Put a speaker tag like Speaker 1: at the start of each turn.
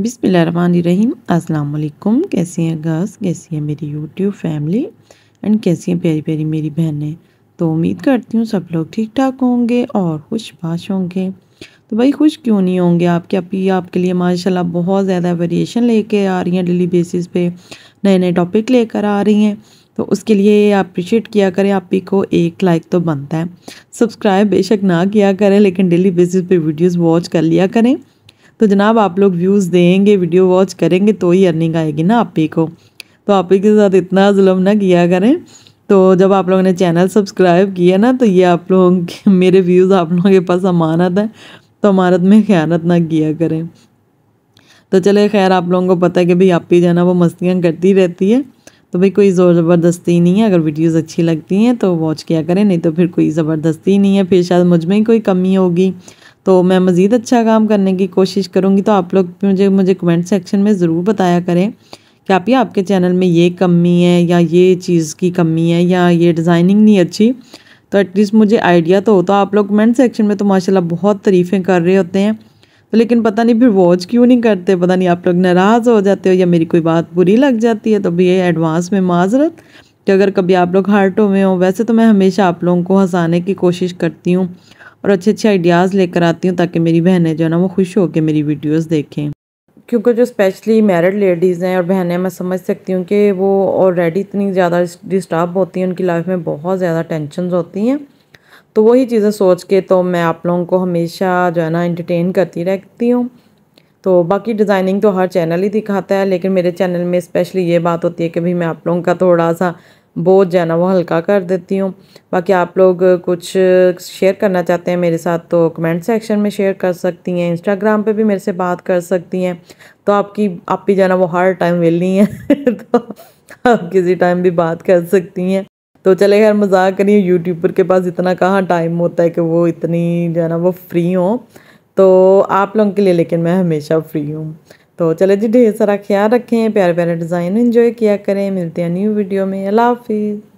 Speaker 1: बिसमीम अस्सलाम कैसी हैं गर्स कैसी हैं मेरी यूट्यूब फैमिली एंड कैसी हैं प्यारी प्यारी मेरी बहनें तो उम्मीद करती हूँ सब लोग ठीक ठाक होंगे और खुशबाश होंगे तो भाई खुश क्यों नहीं होंगे आपके अभी आपके लिए माशाल्लाह बहुत ज़्यादा वेरिएशन लेके आ रही हैं डेली बेसिस पे नए नए टॉपिक लेकर आ रही हैं तो उसके लिए अप्रिशिएट किया करें आप ही को एक लाइक तो बनता है सब्सक्राइब बेशक ना किया करें लेकिन डेली बेसिस पे वीडियोस वॉच कर लिया करें तो जनाब आप लोग व्यूज़ देंगे वीडियो वॉच करेंगे तो ही अर्निंग आएगी ना आप ही को तो आप ही के साथ इतना जुलम ना किया करें तो जब आप लोगों ने चैनल सब्सक्राइब किया ना तो ये आप लोगों के मेरे व्यूज़ आप लोगों के पास अमानत है तो अमानत में ख्यानत ना किया करें तो चले खैर आप लोगों को पता है कि भाई आप ही जाना वो मस्तियाँ करती रहती है तो भाई कोई ज़ोर ज़बरदस्ती नहीं है अगर वीडियोज़ अच्छी लगती हैं तो वॉच किया करें नहीं तो फिर कोई ज़बरदस्ती नहीं है फिर शायद मुझ में ही कोई कमी होगी तो मैं मज़ीद अच्छा काम करने की कोशिश करूँगी तो आप लोग मुझे मुझे कमेंट सेक्शन में ज़रूर बताया करें कि आप ये आपके चैनल में ये कमी है या ये चीज़ की कमी है या ये डिज़ाइनिंग नहीं अच्छी तो एटलीस्ट मुझे आइडिया तो हो तो आप लोग कमेंट सेक्शन में तो माशाल्लाह बहुत तारीफ़ें कर रहे होते हैं तो लेकिन पता नहीं फिर वॉच क्यों नहीं करते पता नहीं आप लोग नाराज़ हो जाते हो या मेरी कोई बात बुरी लग जाती है तो भी ये एडवांस में माजरत कि अगर कभी आप लोग हार्टों में हो वैसे तो मैं हमेशा आप लोगों को हंसाने की कोशिश करती हूँ और अच्छे अच्छे आइडियाज़ लेकर आती हूँ ताकि मेरी बहनें जो है ना वो खुश होकर मेरी वीडियोस देखें क्योंकि जो स्पेशली मैरिड लेडीज़ हैं और बहनें मैं समझ सकती हूँ कि वो ऑलरेडी इतनी ज़्यादा डिस्टर्ब होती हैं उनकी लाइफ में बहुत ज़्यादा टेंशन होती हैं तो वही चीज़ें सोच के तो मैं आप लोगों को हमेशा जो है ना इंटरटेन करती रहती हूँ तो बाकी डिज़ाइनिंग तो हर चैनल ही दिखाता है लेकिन मेरे चैनल में स्पेशली ये बात होती है कि भाई मैं आप लोगों का थोड़ा सा बोझ है ना वो हल्का कर देती हूँ बाकी आप लोग कुछ शेयर करना चाहते हैं मेरे साथ तो कमेंट सेक्शन में शेयर कर सकती हैं इंस्टाग्राम पे भी मेरे से बात कर सकती हैं तो आपकी आप भी जाना वो हर टाइम वेली हैं तो आप किसी टाइम भी बात कर सकती हैं तो चले यार मजाक करिए यूट्यूबर के पास इतना कहाँ टाइम होता है कि वो इतनी जो है ना वो फ्री हों तो आप लोगों के लिए लेकिन मैं हमेशा फ्री हूँ तो चले जी ढेर सारा ख्याल रखें प्यारे प्यारे डिज़ाइन इन्जॉय किया करें मिलते हैं न्यू वीडियो में अल्लाह हाफिज़